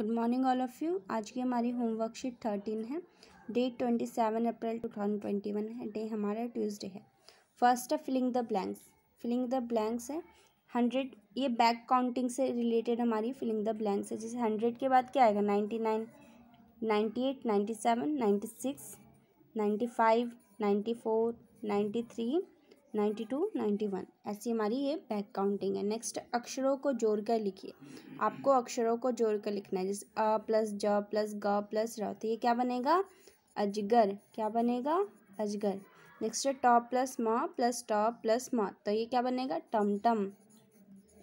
good morning all of you आज की हमारी होमवर्क शीट थर्टीन है date twenty seven April two thousand twenty one है day हमारा ट्यूसडे है फर्स्ट है filling the blanks filling the blanks है हंड्रेड ये बैक काउंटिंग से रिलेटेड हमारी फिलिंग द ब्लैंक्स है जैसे हंड्रेड के बाद क्या आएगा ninety nine ninety eight ninety seven ninety six ninety five ninety four ninety three ninety two ninety one ऐसी हमारी ये बैक काउंटिंग है नेक्स्ट अक्षरों को जोड़ कर लिखिए आपको अक्षरों को जोड़ कर लिखना है जैसे अ प्लस ज प्लस ग प्लस र तो ये क्या बनेगा अजगर क्या बनेगा अजगर नेक्स्ट है टॉ प्लस म प्लस टॉ प्लस म तो ये क्या बनेगा टम टम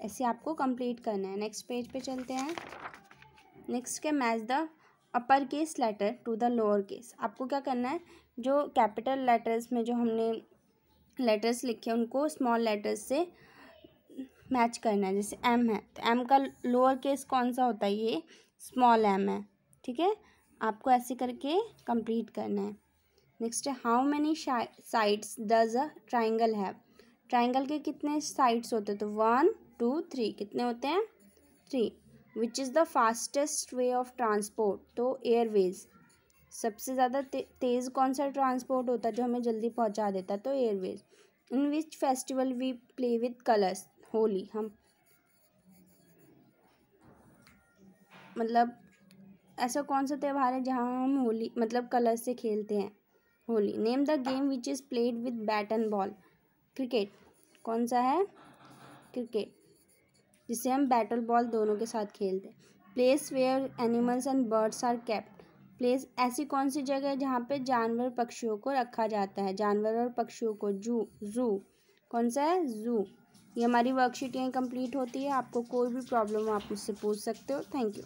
ऐसे आपको कंप्लीट करना है नेक्स्ट पेज पे चलते हैं नेक्स्ट के match the upper case letter to the lower case आपको क्या करना है जो कैपिटल लेटर्स में जो हमने लेटर्स लिखे उनको स्मॉल लेटर्स से मैच करना है जैसे एम है तो एम का लोअर केस कौन सा होता है ये स्मॉल एम है ठीक है आपको ऐसे करके कंप्लीट करना है नेक्स्ट है how many sides does a triangle है ट्राइंगल के कितने साइड्स होते हैं तो वन टू थ्री कितने होते हैं three which is the fastest way of transport तो एयरवेज सबसे ज़्यादा ते, तेज़ कौन सा ट्रांसपोर्ट होता है जो हमें जल्दी पहुंचा देता है तो airways in which festival we play with colours Holi हम मतलब ऐसा कौन सा त्यौहार है जहाँ हम होली मतलब कलर्स से खेलते हैं Holi name the game which is played with bat and ball cricket कौन सा है क्रिकेट जिसे हम बैटल बॉल दोनों के साथ खेलते हैं place where animals and birds are kept place ऐसी कौन सी जगह है जहाँ पे जानवर पक्षियों को रखा जाता है जानवर और पक्षियों को जू जू कौन सा है जू ये हमारी वर्कशीट यहीं कंप्लीट होती है आपको कोई भी प्रॉब्लम आप मुझसे पूछ सकते हो थैंक यू